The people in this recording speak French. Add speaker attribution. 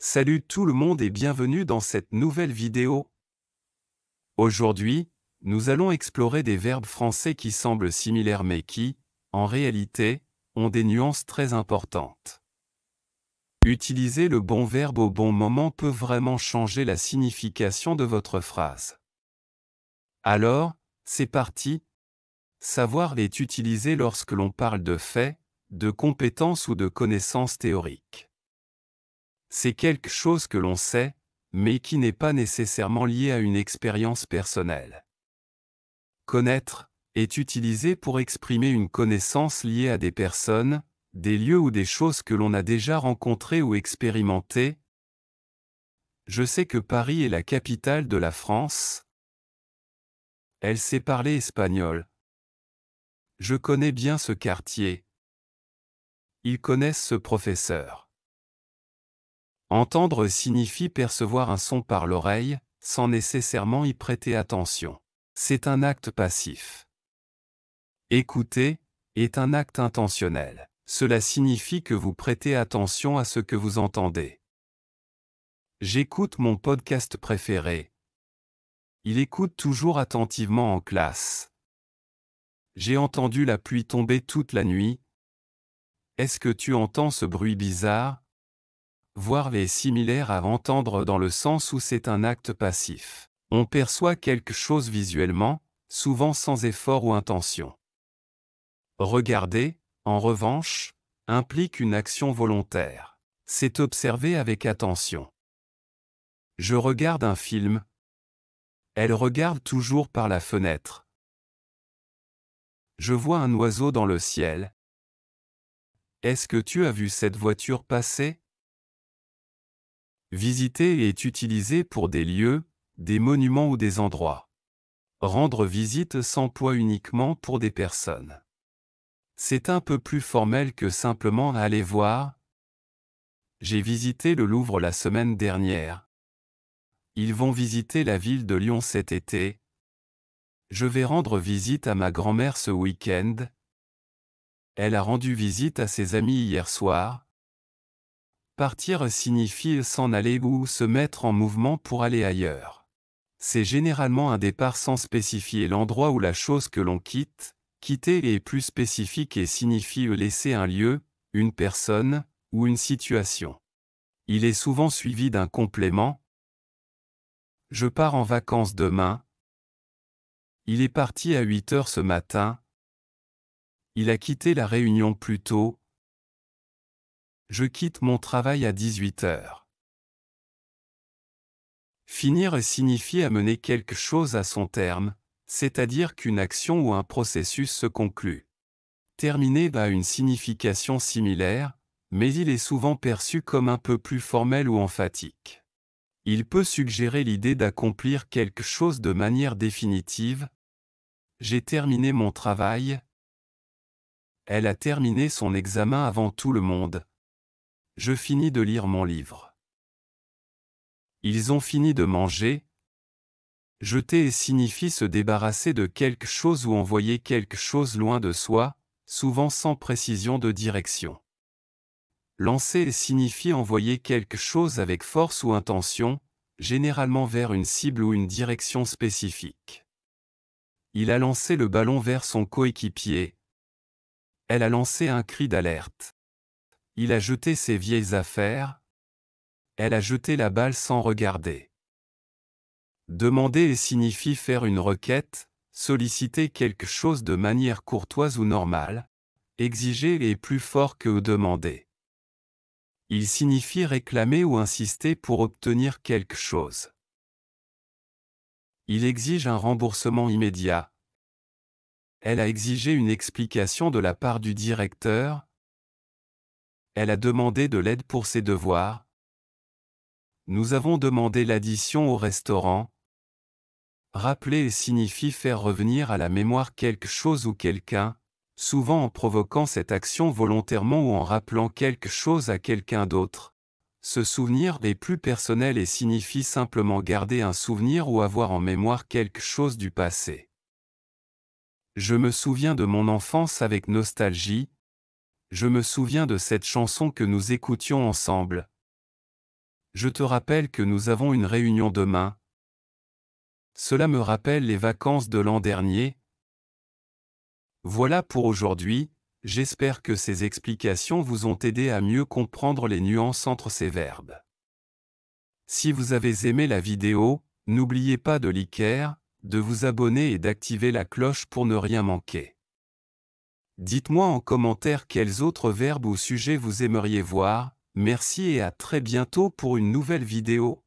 Speaker 1: Salut tout le monde et bienvenue dans cette nouvelle vidéo. Aujourd'hui, nous allons explorer des verbes français qui semblent similaires mais qui, en réalité, ont des nuances très importantes. Utiliser le bon verbe au bon moment peut vraiment changer la signification de votre phrase. Alors, c'est parti Savoir est utilisé lorsque l'on parle de faits, de compétences ou de connaissances théoriques c'est quelque chose que l'on sait, mais qui n'est pas nécessairement lié à une expérience personnelle. Connaître est utilisé pour exprimer une connaissance liée à des personnes, des lieux ou des choses que l'on a déjà rencontrées ou expérimentées. Je sais que Paris est la capitale de la France. Elle sait parler espagnol. Je connais bien ce quartier. Ils connaissent ce professeur. Entendre signifie percevoir un son par l'oreille, sans nécessairement y prêter attention. C'est un acte passif. Écouter est un acte intentionnel. Cela signifie que vous prêtez attention à ce que vous entendez. J'écoute mon podcast préféré. Il écoute toujours attentivement en classe. J'ai entendu la pluie tomber toute la nuit. Est-ce que tu entends ce bruit bizarre Voir est similaire à entendre dans le sens où c'est un acte passif. On perçoit quelque chose visuellement, souvent sans effort ou intention. Regarder, en revanche, implique une action volontaire. C'est observer avec attention. Je regarde un film. Elle regarde toujours par la fenêtre. Je vois un oiseau dans le ciel. Est-ce que tu as vu cette voiture passer Visiter est utilisé pour des lieux, des monuments ou des endroits. Rendre visite s'emploie uniquement pour des personnes. C'est un peu plus formel que simplement aller voir. J'ai visité le Louvre la semaine dernière. Ils vont visiter la ville de Lyon cet été. Je vais rendre visite à ma grand-mère ce week-end. Elle a rendu visite à ses amis hier soir. Partir signifie s'en aller ou se mettre en mouvement pour aller ailleurs. C'est généralement un départ sans spécifier l'endroit ou la chose que l'on quitte. Quitter est plus spécifique et signifie laisser un lieu, une personne ou une situation. Il est souvent suivi d'un complément. Je pars en vacances demain. Il est parti à 8 heures ce matin. Il a quitté la réunion plus tôt. Je quitte mon travail à 18 heures. Finir signifie amener quelque chose à son terme, c'est-à-dire qu'une action ou un processus se conclut. Terminer a une signification similaire, mais il est souvent perçu comme un peu plus formel ou emphatique. Il peut suggérer l'idée d'accomplir quelque chose de manière définitive. J'ai terminé mon travail. Elle a terminé son examen avant tout le monde. Je finis de lire mon livre. Ils ont fini de manger. Jeter et signifie se débarrasser de quelque chose ou envoyer quelque chose loin de soi, souvent sans précision de direction. Lancer et signifie envoyer quelque chose avec force ou intention, généralement vers une cible ou une direction spécifique. Il a lancé le ballon vers son coéquipier. Elle a lancé un cri d'alerte. Il a jeté ses vieilles affaires. Elle a jeté la balle sans regarder. Demander signifie faire une requête, solliciter quelque chose de manière courtoise ou normale, exiger est plus fort que demander. Il signifie réclamer ou insister pour obtenir quelque chose. Il exige un remboursement immédiat. Elle a exigé une explication de la part du directeur, elle a demandé de l'aide pour ses devoirs. Nous avons demandé l'addition au restaurant. Rappeler signifie faire revenir à la mémoire quelque chose ou quelqu'un, souvent en provoquant cette action volontairement ou en rappelant quelque chose à quelqu'un d'autre. Ce souvenir est plus personnel et signifie simplement garder un souvenir ou avoir en mémoire quelque chose du passé. Je me souviens de mon enfance avec nostalgie, je me souviens de cette chanson que nous écoutions ensemble. Je te rappelle que nous avons une réunion demain. Cela me rappelle les vacances de l'an dernier. Voilà pour aujourd'hui, j'espère que ces explications vous ont aidé à mieux comprendre les nuances entre ces verbes. Si vous avez aimé la vidéo, n'oubliez pas de liker, de vous abonner et d'activer la cloche pour ne rien manquer. Dites-moi en commentaire quels autres verbes ou sujets vous aimeriez voir. Merci et à très bientôt pour une nouvelle vidéo.